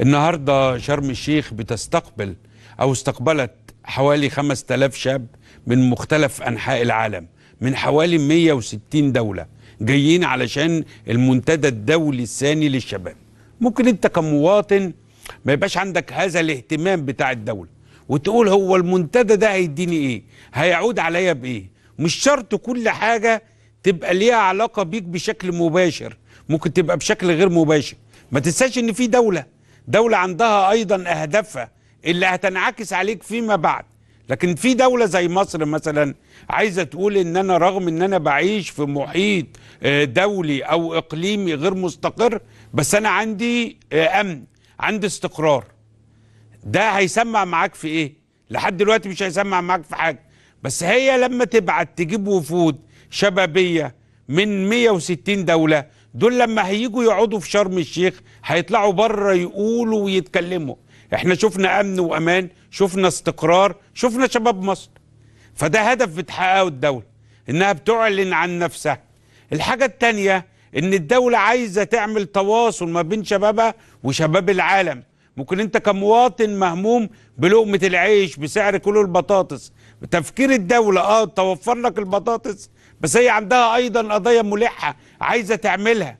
النهارده شرم الشيخ بتستقبل أو استقبلت حوالي 5000 شاب من مختلف أنحاء العالم من حوالي 160 دولة جايين علشان المنتدى الدولي الثاني للشباب ممكن أنت كمواطن ما يبقاش عندك هذا الاهتمام بتاع الدولة وتقول هو المنتدى ده هيديني إيه هيعود عليا بإيه مش شرط كل حاجة تبقى ليها علاقة بيك بشكل مباشر ممكن تبقى بشكل غير مباشر ما تنساش ان في دوله دولة عندها أيضا أهدافها اللي هتنعكس عليك فيما بعد لكن في دولة زي مصر مثلا عايزة تقول إن أنا رغم إن أنا بعيش في محيط آه، دولي أو إقليمي غير مستقر بس أنا عندي آه، أمن عندي استقرار ده هيسمع معاك في إيه؟ لحد دلوقتي مش هيسمع معاك في حاجة بس هي لما تبعت تجيب وفود شبابية من 160 دولة دول لما هيجوا يقعدوا في شرم الشيخ هيطلعوا بره يقولوا ويتكلموا احنا شفنا امن وامان شفنا استقرار شفنا شباب مصر فده هدف بتحققه الدولة انها بتعلن عن نفسها الحاجة التانية ان الدولة عايزة تعمل تواصل ما بين شبابها وشباب العالم ممكن انت كمواطن مهموم بلقمة العيش بسعر كل البطاطس تفكير الدولة اه توفر لك البطاطس بس هي عندها ايضا قضايا ملحة عايزة تعملها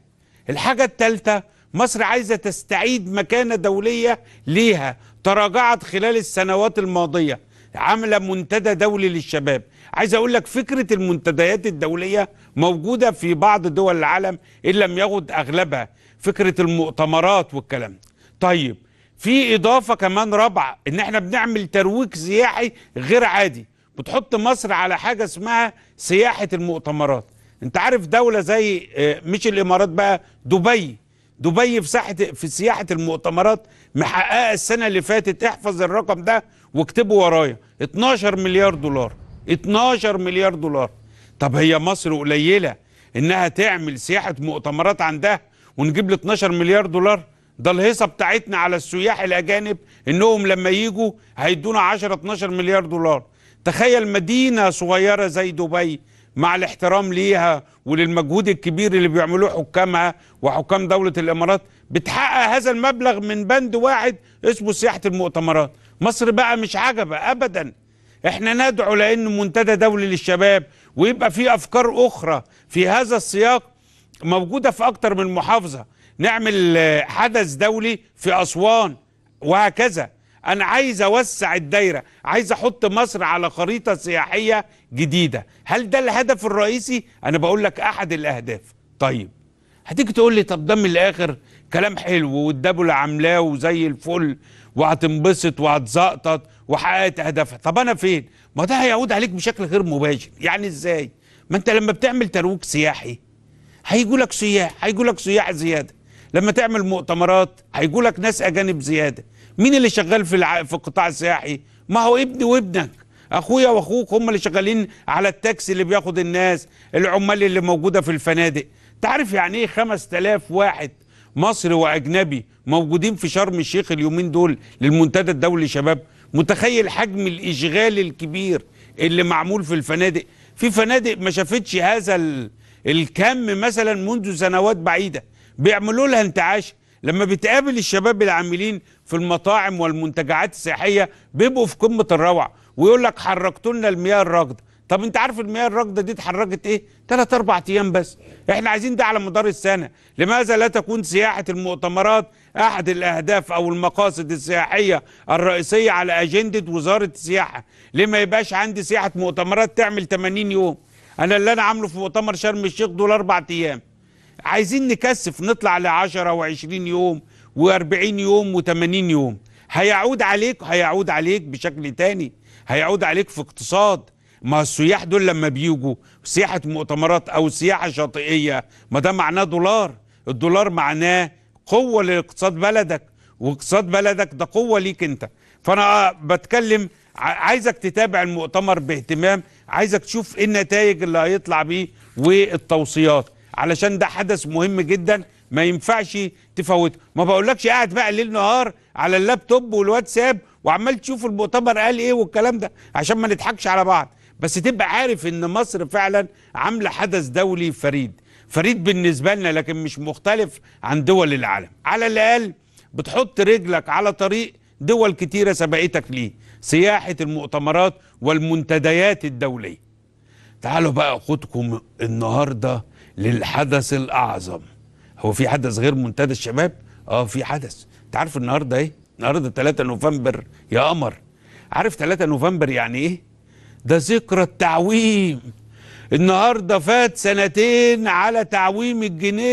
الحاجة التالتة مصر عايزة تستعيد مكانة دولية ليها تراجعت خلال السنوات الماضية عاملة منتدى دولي للشباب عايز اقول لك فكره المنتديات الدوليه موجوده في بعض دول العالم ان لم يغد اغلبها فكره المؤتمرات والكلام طيب في اضافه كمان رابعه ان احنا بنعمل ترويج سياحي غير عادي بتحط مصر على حاجه اسمها سياحه المؤتمرات انت عارف دولة زي آه، مش الامارات بقى دبي دبي في ساحة في سياحة المؤتمرات محققة السنة اللي فاتت احفظ الرقم ده واكتبه ورايا 12 مليار دولار 12 مليار دولار طب هي مصر قليلة انها تعمل سياحة مؤتمرات عندها ونجيب ل 12 مليار دولار ده الهيصه بتاعتنا على السياح الاجانب انهم لما يجوا هيدونا 10 12 مليار دولار تخيل مدينه صغيره زي دبي مع الاحترام ليها وللمجهود الكبير اللي بيعملوه حكامها وحكام دولة الإمارات بتحقق هذا المبلغ من بند واحد اسمه سياحة المؤتمرات مصر بقى مش عجبة أبدا احنا ندعو لأنه منتدى دولي للشباب ويبقى في أفكار أخرى في هذا السياق موجودة في أكتر من محافظة نعمل حدث دولي في أسوان وهكذا انا عايز اوسع الدايره عايز احط مصر على خريطه سياحيه جديده هل ده الهدف الرئيسي انا بقول لك احد الاهداف طيب هتيجي تقول لي طب ده من الاخر كلام حلو والدبله عاملاه وزي الفل وهتنبسط وهتزقطط وحققت اهدافها طب انا فين ما ده هيعود عليك بشكل غير مباشر يعني ازاي ما انت لما بتعمل ترويج سياحي هيجوا لك سياح هيجوا لك سياح زياده لما تعمل مؤتمرات هيجوا لك ناس اجانب زياده مين اللي شغال في الع... في القطاع السياحي ما هو ابني وابنك اخويا واخوك هم اللي شغالين على التاكسي اللي بياخد الناس العمال اللي موجوده في الفنادق تعرف يعني ايه 5000 واحد مصري واجنبي موجودين في شرم الشيخ اليومين دول للمنتدى الدولي شباب متخيل حجم الاشغال الكبير اللي معمول في الفنادق في فنادق ما شافتش هذا الكم مثلا منذ سنوات بعيده بيعملوا لها انتعاش لما بتقابل الشباب العاملين في المطاعم والمنتجعات السياحيه بيبقوا في قمه الروعه ويقول لك حركتوا لنا المياه الراكده طب انت عارف المياه الراكده دي اتحركت ايه ثلاث اربع ايام بس احنا عايزين ده على مدار السنه لماذا لا تكون سياحه المؤتمرات احد الاهداف او المقاصد السياحيه الرئيسيه على اجنده وزاره السياحه ليه ما يبقاش عندي سياحه مؤتمرات تعمل 80 يوم انا اللي انا عامله في مؤتمر شرم الشيخ دول اربع ايام عايزين نكثف نطلع ل 10 و20 يوم و40 يوم و80 يوم هيعود عليك هيعود عليك بشكل تاني هيعود عليك في اقتصاد ما السياح دول لما بيجوا سياحة مؤتمرات أو سياحة شاطئية ما ده معناه دولار الدولار معناه قوة لاقتصاد بلدك واقتصاد بلدك ده قوة ليك أنت فأنا بتكلم عايزك تتابع المؤتمر باهتمام عايزك تشوف ايه النتائج اللي هيطلع بيه والتوصيات علشان ده حدث مهم جدا ما ينفعش تفوته ما بقولكش قاعد بقى ليل نهار على اللابتوب والواتساب وعمال تشوف المؤتمر قال ايه والكلام ده عشان ما نضحكش على بعض بس تبقى عارف ان مصر فعلا عامله حدث دولي فريد فريد بالنسبه لنا لكن مش مختلف عن دول العالم على الاقل بتحط رجلك على طريق دول كتيره سبقتك ليه سياحه المؤتمرات والمنتديات الدوليه تعالوا بقى اخدكم النهارده للحدث الاعظم هو في حدث غير منتدى الشباب اه في حدث انت عارف النهارده ايه النهارده 3 نوفمبر يا قمر عارف 3 نوفمبر يعني ايه ده ذكرى التعويم النهارده فات سنتين على تعويم الجنيه